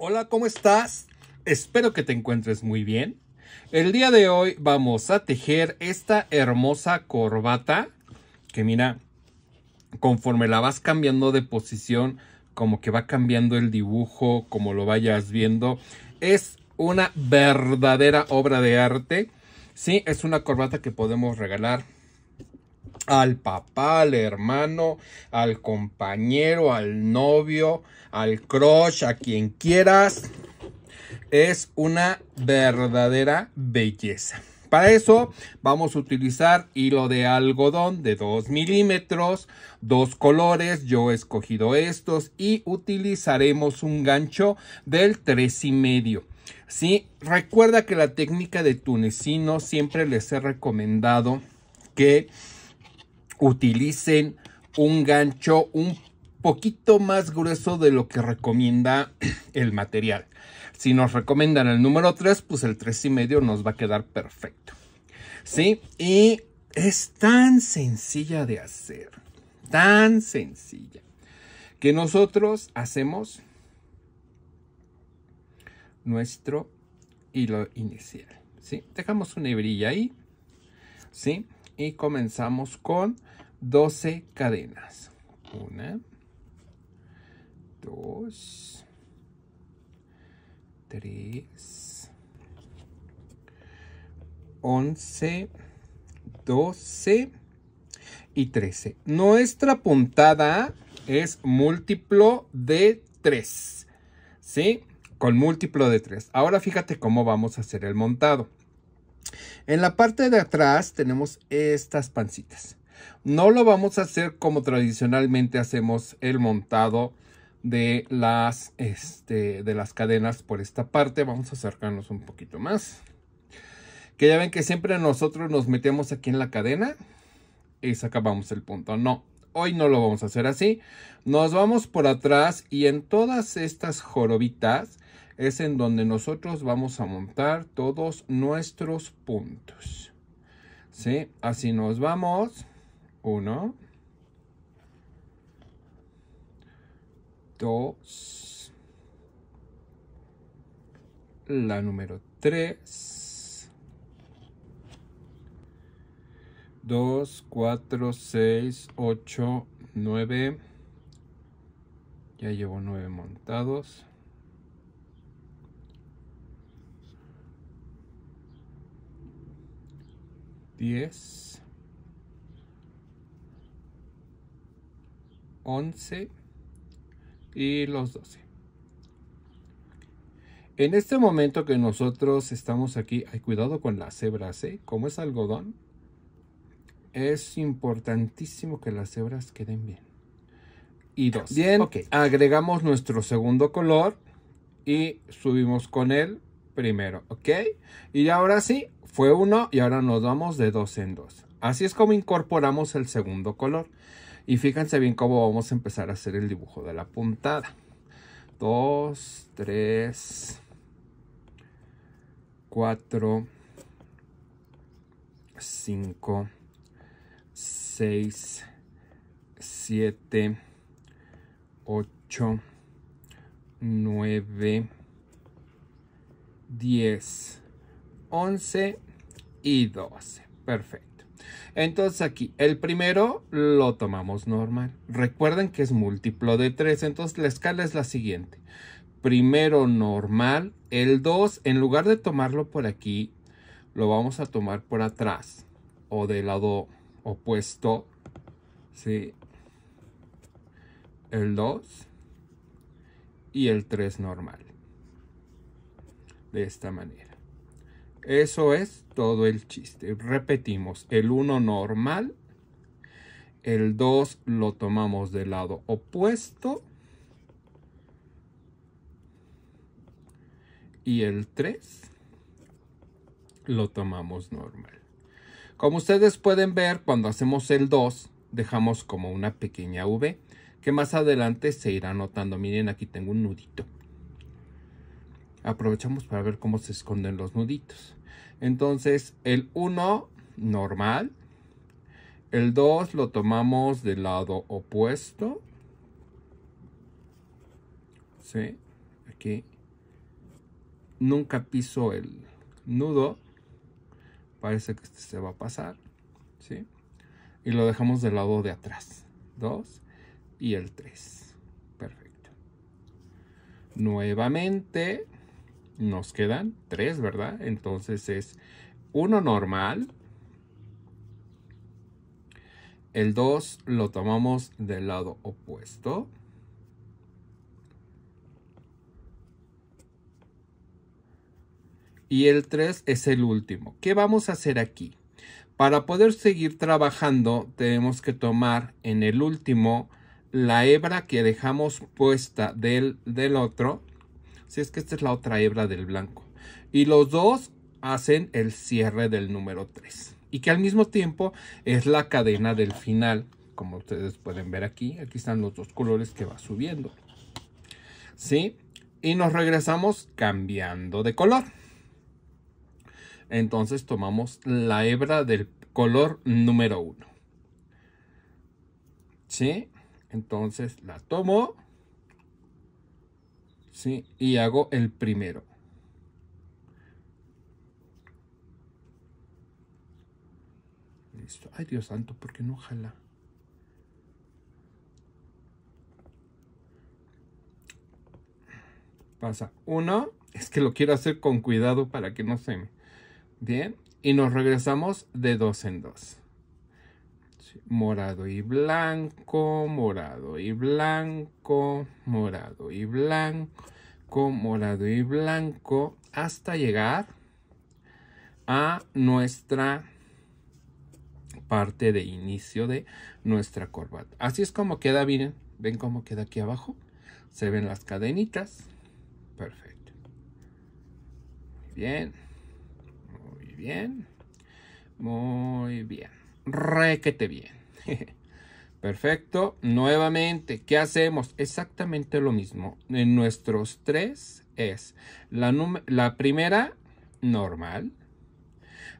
Hola, ¿cómo estás? Espero que te encuentres muy bien. El día de hoy vamos a tejer esta hermosa corbata que mira, conforme la vas cambiando de posición, como que va cambiando el dibujo, como lo vayas viendo. Es una verdadera obra de arte. Sí, es una corbata que podemos regalar al papá, al hermano, al compañero, al novio, al crush, a quien quieras. Es una verdadera belleza. Para eso vamos a utilizar hilo de algodón de 2 milímetros, dos colores, yo he escogido estos y utilizaremos un gancho del 3 y medio. Sí, recuerda que la técnica de tunecino siempre les he recomendado que utilicen un gancho un poquito más grueso de lo que recomienda el material. Si nos recomiendan el número 3, pues el y medio nos va a quedar perfecto. ¿Sí? Y es tan sencilla de hacer, tan sencilla, que nosotros hacemos nuestro hilo inicial. ¿Sí? Dejamos una hebrilla ahí. ¿Sí? Y comenzamos con 12 cadenas. 1, 2, 3, 11, 12 y 13. Nuestra puntada es múltiplo de 3. ¿Sí? Con múltiplo de 3. Ahora fíjate cómo vamos a hacer el montado. En la parte de atrás tenemos estas pancitas. No lo vamos a hacer como tradicionalmente hacemos el montado de las, este, de las cadenas por esta parte. Vamos a acercarnos un poquito más. Que ya ven que siempre nosotros nos metemos aquí en la cadena y sacamos el punto. No, hoy no lo vamos a hacer así. Nos vamos por atrás y en todas estas jorobitas es en donde nosotros vamos a montar todos nuestros puntos si así nos vamos 1 2 la número 3 2 4 6 8 9 ya llevo nueve montados 10, 11 y los 12. En este momento que nosotros estamos aquí, hay cuidado con las cebras, ¿eh? Como es algodón, es importantísimo que las hebras queden bien. Y dos. Bien, okay. agregamos nuestro segundo color y subimos con él primero, ¿ok? Y ahora sí, fue uno y ahora nos vamos de dos en dos. Así es como incorporamos el segundo color. Y fíjense bien cómo vamos a empezar a hacer el dibujo de la puntada. Dos, tres, cuatro, cinco, seis, siete, ocho, nueve, 10, 11 y 12. Perfecto. Entonces aquí, el primero lo tomamos normal. Recuerden que es múltiplo de 3, entonces la escala es la siguiente. Primero normal, el 2, en lugar de tomarlo por aquí, lo vamos a tomar por atrás o del lado opuesto. El 2 y el 3 normal de esta manera. Eso es todo el chiste. Repetimos, el 1 normal, el 2 lo tomamos del lado opuesto y el 3 lo tomamos normal. Como ustedes pueden ver, cuando hacemos el 2, dejamos como una pequeña V que más adelante se irá notando. Miren, aquí tengo un nudito aprovechamos para ver cómo se esconden los nuditos. Entonces, el 1 normal, el 2 lo tomamos del lado opuesto. ¿Sí? Aquí. Nunca piso el nudo. Parece que este se va a pasar. ¿Sí? Y lo dejamos del lado de atrás. 2 y el 3. Perfecto. Nuevamente nos quedan tres, ¿verdad? Entonces es uno normal. El 2 lo tomamos del lado opuesto. Y el 3 es el último. ¿Qué vamos a hacer aquí? Para poder seguir trabajando tenemos que tomar en el último la hebra que dejamos puesta del, del otro si es que esta es la otra hebra del blanco. Y los dos hacen el cierre del número 3. Y que al mismo tiempo es la cadena del final. Como ustedes pueden ver aquí. Aquí están los dos colores que va subiendo. ¿Sí? Y nos regresamos cambiando de color. Entonces tomamos la hebra del color número 1. ¿Sí? Entonces la tomo ¿sí? y hago el primero. Listo. Ay, Dios santo, ¿por qué no jala? Pasa uno, es que lo quiero hacer con cuidado para que no se me... Bien, y nos regresamos de dos en dos morado y blanco, morado y blanco, morado y blanco, morado y blanco, hasta llegar a nuestra parte de inicio de nuestra corbata. Así es como queda, miren, ven cómo queda aquí abajo, se ven las cadenitas, perfecto. bien, muy bien, muy bien requete bien. Perfecto. Nuevamente, ¿qué hacemos? Exactamente lo mismo. En nuestros tres es la, la primera normal.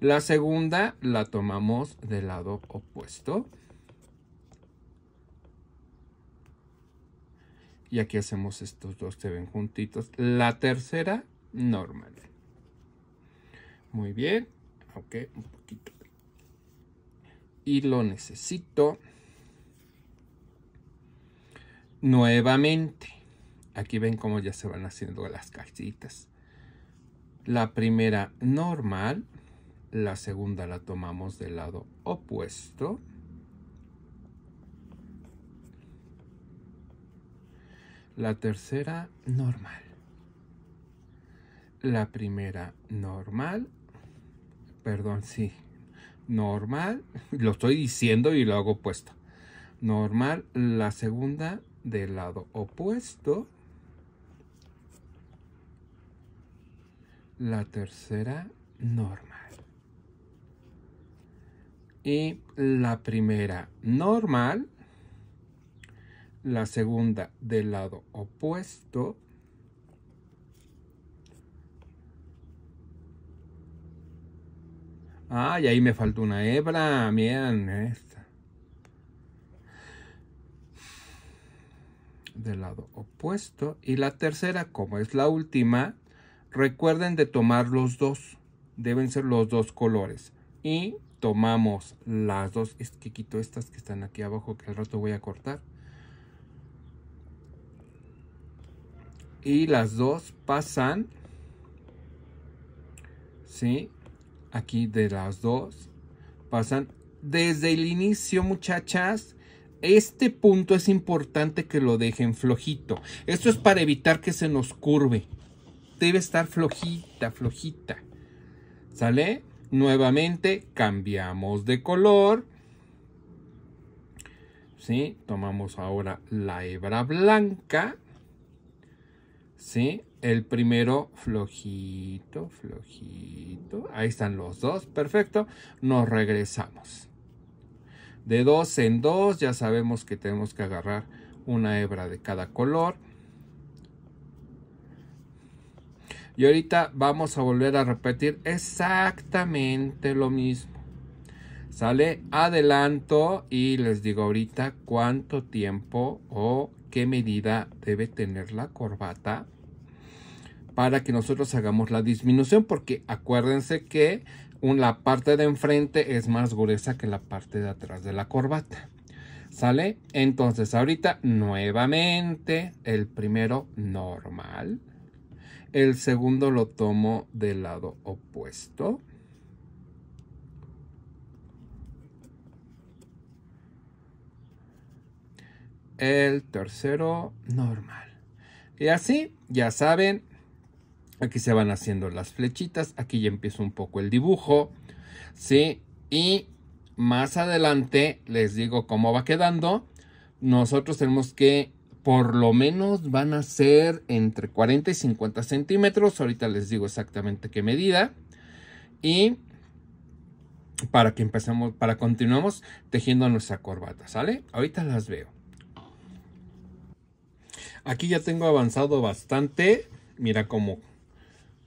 La segunda la tomamos del lado opuesto. Y aquí hacemos estos dos, se ven juntitos. La tercera normal. Muy bien. Ok, un poquito y lo necesito nuevamente. Aquí ven cómo ya se van haciendo las calcitas. La primera normal, la segunda la tomamos del lado opuesto. La tercera normal. La primera normal. Perdón, sí, normal, lo estoy diciendo y lo hago opuesto. Normal, la segunda del lado opuesto. La tercera, normal. Y la primera, normal. La segunda del lado opuesto. Ah, y ahí me faltó una hebra. Miren esta. Del lado opuesto. Y la tercera, como es la última, recuerden de tomar los dos. Deben ser los dos colores. Y tomamos las dos. Es que quito estas que están aquí abajo que al rato voy a cortar. Y las dos pasan. ¿Sí? aquí de las dos. Pasan desde el inicio, muchachas. Este punto es importante que lo dejen flojito. Esto es para evitar que se nos curve. Debe estar flojita, flojita. ¿Sale? Nuevamente cambiamos de color. ¿Sí? Tomamos ahora la hebra blanca. ¿Sí? El primero flojito, flojito. Ahí están los dos. Perfecto. Nos regresamos. De dos en dos ya sabemos que tenemos que agarrar una hebra de cada color. Y ahorita vamos a volver a repetir exactamente lo mismo. Sale adelanto y les digo ahorita cuánto tiempo o qué medida debe tener la corbata para que nosotros hagamos la disminución porque acuérdense que la parte de enfrente es más gruesa que la parte de atrás de la corbata. ¿Sale? Entonces ahorita nuevamente el primero normal. El segundo lo tomo del lado opuesto. El tercero normal. Y así, ya saben, Aquí se van haciendo las flechitas. Aquí ya empieza un poco el dibujo. ¿Sí? Y más adelante les digo cómo va quedando. Nosotros tenemos que por lo menos van a ser entre 40 y 50 centímetros. Ahorita les digo exactamente qué medida. Y para que empecemos, para continuemos tejiendo nuestra corbata, ¿sale? Ahorita las veo. Aquí ya tengo avanzado bastante. Mira cómo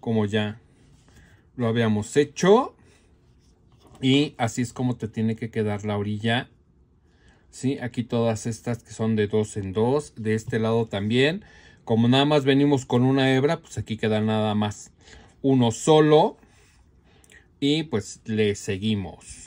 como ya lo habíamos hecho. Y así es como te tiene que quedar la orilla. ¿Sí? Aquí todas estas que son de dos en dos. De este lado también. Como nada más venimos con una hebra, pues aquí queda nada más uno solo. Y pues le seguimos.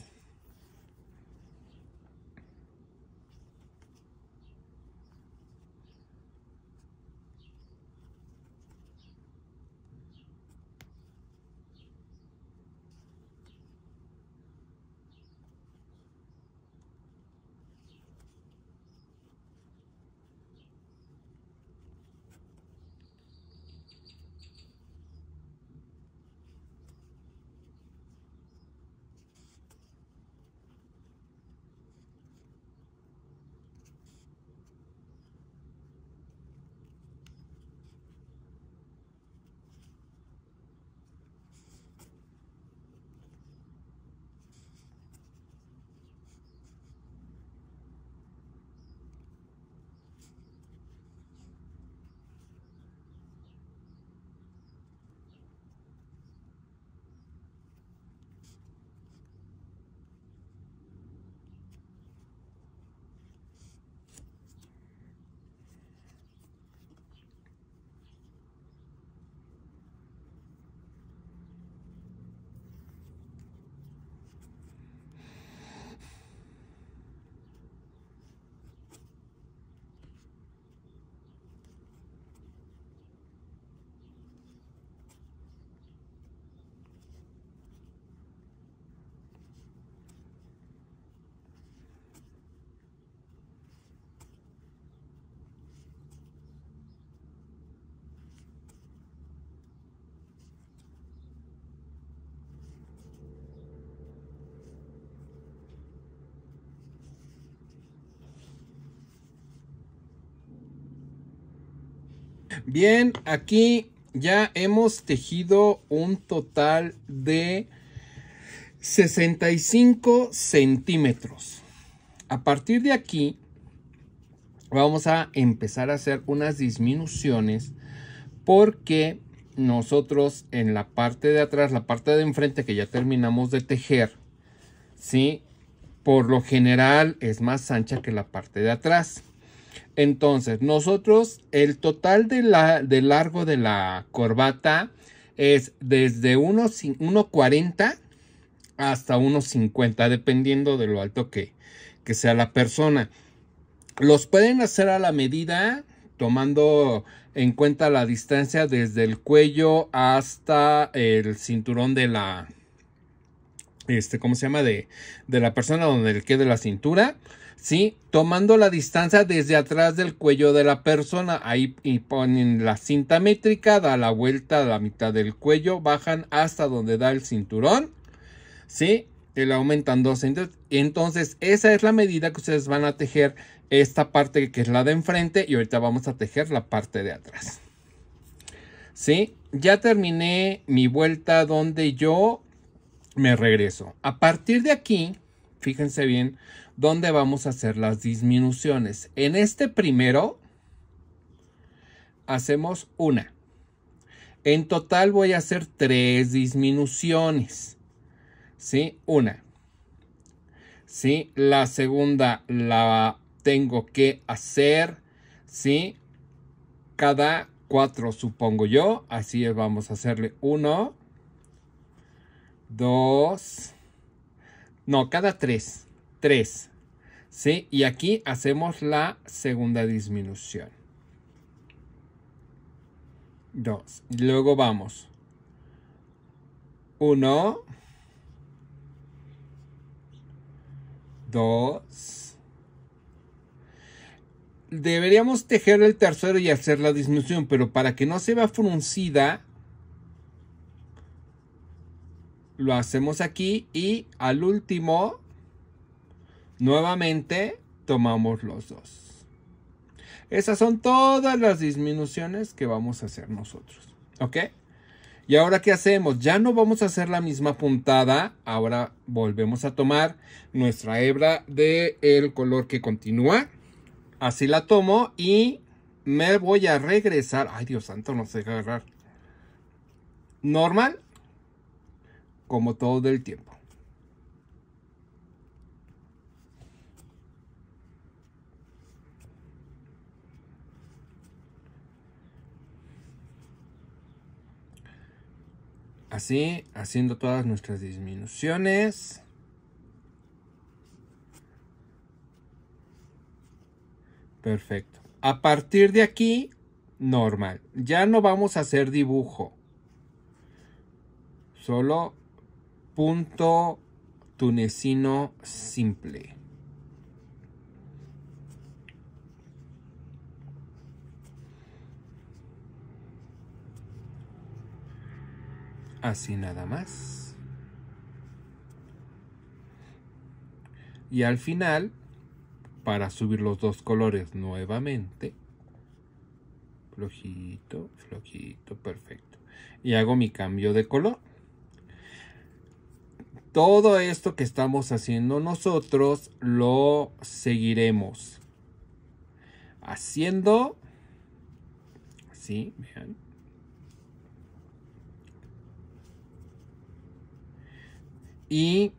Bien, aquí ya hemos tejido un total de 65 centímetros. A partir de aquí vamos a empezar a hacer unas disminuciones porque nosotros en la parte de atrás, la parte de enfrente que ya terminamos de tejer, ¿sí? Por lo general es más ancha que la parte de atrás. Entonces, nosotros, el total de largo de la corbata es desde 1,40 hasta 1,50, dependiendo de lo alto que, que sea la persona. Los pueden hacer a la medida, tomando en cuenta la distancia desde el cuello hasta el cinturón de la, este, ¿cómo se llama? De, de la persona donde le quede la cintura. ¿sí? Tomando la distancia desde atrás del cuello de la persona. Ahí y ponen la cinta métrica, da la vuelta a la mitad del cuello, bajan hasta donde da el cinturón, ¿sí? el aumentan dos centímetros. Entonces, esa es la medida que ustedes van a tejer esta parte que es la de enfrente y ahorita vamos a tejer la parte de atrás. ¿Sí? Ya terminé mi vuelta donde yo me regreso. A partir de aquí, fíjense bien, dónde vamos a hacer las disminuciones. En este primero hacemos una. En total voy a hacer tres disminuciones. ¿Sí? Una. ¿Sí? La segunda la tengo que hacer. ¿Sí? Cada cuatro, supongo yo. Así es, vamos a hacerle uno. Dos. No, cada tres. Tres. ¿Sí? Y aquí hacemos la segunda disminución. Dos. Luego vamos. Uno. Dos. Deberíamos tejer el tercero y hacer la disminución, pero para que no se vea fruncida, lo hacemos aquí y al último, nuevamente, tomamos los dos. Esas son todas las disminuciones que vamos a hacer nosotros. ¿Ok? ¿Y ahora qué hacemos? Ya no vamos a hacer la misma puntada. Ahora volvemos a tomar nuestra hebra del el color que continúa. Así la tomo y me voy a regresar. Ay, Dios santo, no sé agarrar. Normal como todo el tiempo. Así, haciendo todas nuestras disminuciones. Perfecto. A partir de aquí, normal. Ya no vamos a hacer dibujo. Solo punto tunecino simple. Así nada más. Y al final, para subir los dos colores nuevamente, flojito, flojito, perfecto. Y hago mi cambio de color. Todo esto que estamos haciendo nosotros lo seguiremos. Haciendo. así, vean. Y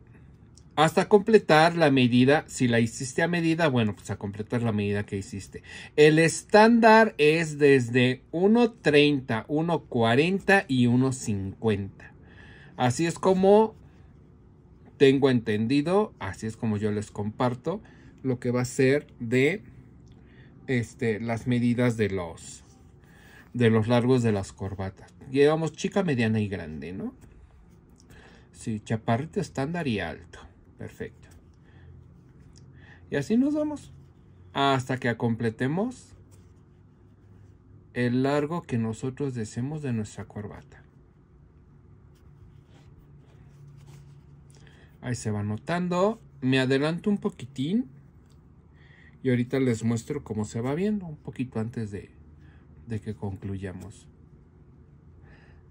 hasta completar la medida, si la hiciste a medida, bueno, pues a completar la medida que hiciste. El estándar es desde 1.30, 1.40 y 1.50. Así es como tengo entendido, así es como yo les comparto lo que va a ser de este, las medidas de los, de los largos de las corbatas. Llevamos chica, mediana y grande, ¿no? Sí, chaparrito estándar y alto. Perfecto. Y así nos vamos hasta que completemos el largo que nosotros deseemos de nuestra corbata. Ahí se va notando. Me adelanto un poquitín. Y ahorita les muestro cómo se va viendo. Un poquito antes de, que concluyamos.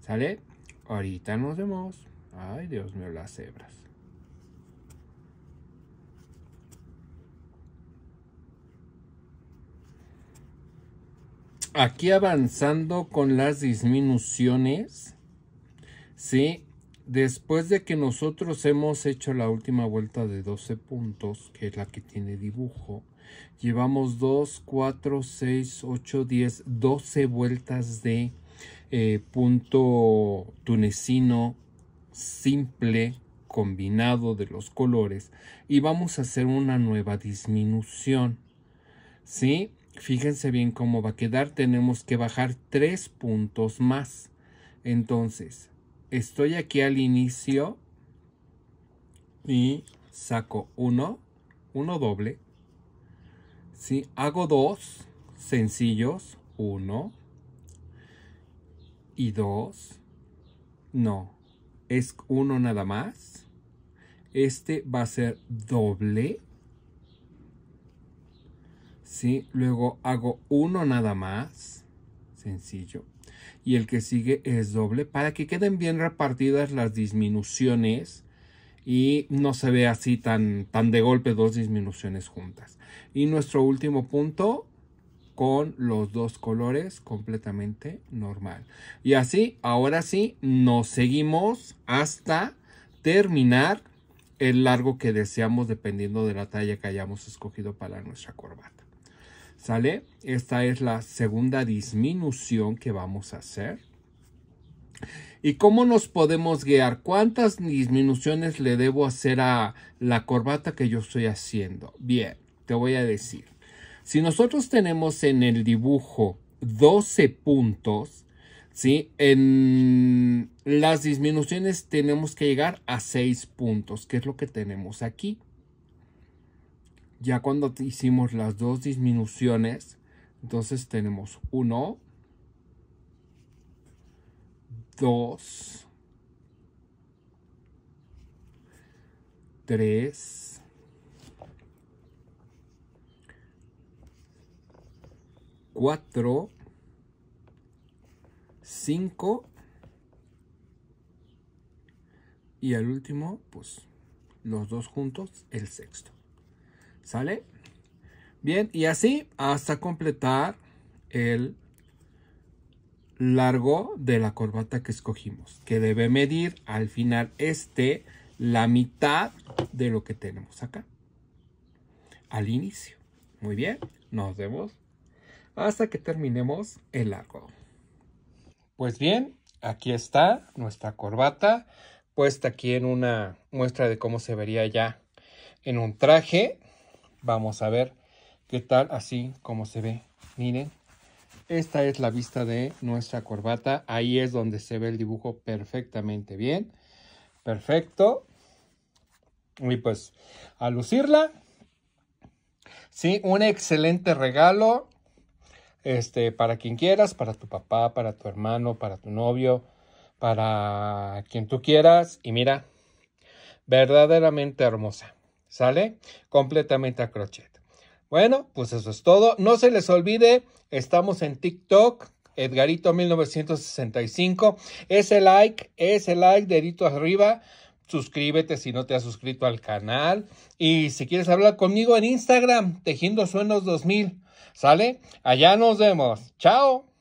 ¿Sale? Ahorita nos vemos. Ay, Dios mío, las cebras. Aquí avanzando con las disminuciones. Sí, después de que nosotros hemos hecho la última vuelta de 12 puntos, que es la que tiene dibujo, llevamos 2, 4, 6, 8, 10, 12 vueltas de eh, punto tunecino simple combinado de los colores y vamos a hacer una nueva disminución. ¿Sí? Fíjense bien cómo va a quedar. Tenemos que bajar 3 puntos más. Entonces, estoy aquí al inicio y saco uno, uno doble. ¿sí? Hago dos sencillos, uno y dos. No, es uno nada más. Este va a ser doble. ¿sí? Luego hago uno nada más sencillo. Y el que sigue es doble para que queden bien repartidas las disminuciones y no se ve así tan, tan de golpe dos disminuciones juntas. Y nuestro último punto con los dos colores completamente normal. Y así, ahora sí, nos seguimos hasta terminar el largo que deseamos dependiendo de la talla que hayamos escogido para nuestra corbata. ¿Sale? Esta es la segunda disminución que vamos a hacer. ¿Y cómo nos podemos guiar? ¿Cuántas disminuciones le debo hacer a la corbata que yo estoy haciendo? Bien, te voy a decir. Si nosotros tenemos en el dibujo 12 puntos, ¿sí? En las disminuciones tenemos que llegar a 6 puntos, que es lo que tenemos aquí. Ya cuando hicimos las dos disminuciones, entonces tenemos 1, 2, 3, 4, 5 y al último, pues los dos juntos, el sexto. ¿Sale? Bien, y así hasta completar el largo de la corbata que escogimos, que debe medir al final este la mitad de lo que tenemos acá al inicio. Muy bien, nos vemos hasta que terminemos el largo. Pues bien, aquí está nuestra corbata puesta aquí en una muestra de cómo se vería ya en un traje. Vamos a ver qué tal así como se ve. Miren, esta es la vista de nuestra corbata. Ahí es donde se ve el dibujo perfectamente bien. Perfecto. Y pues, a lucirla. Sí, un excelente regalo. Este, para quien quieras, para tu papá, para tu hermano, para tu novio, para quien tú quieras. Y mira, verdaderamente hermosa. ¿Sale? Completamente a crochet. Bueno, pues eso es todo. No se les olvide, estamos en TikTok, Edgarito 1965. Ese like, ese like, dedito arriba. Suscríbete si no te has suscrito al canal. Y si quieres hablar conmigo en Instagram, Tejiendo 2000. ¿Sale? Allá nos vemos. Chao.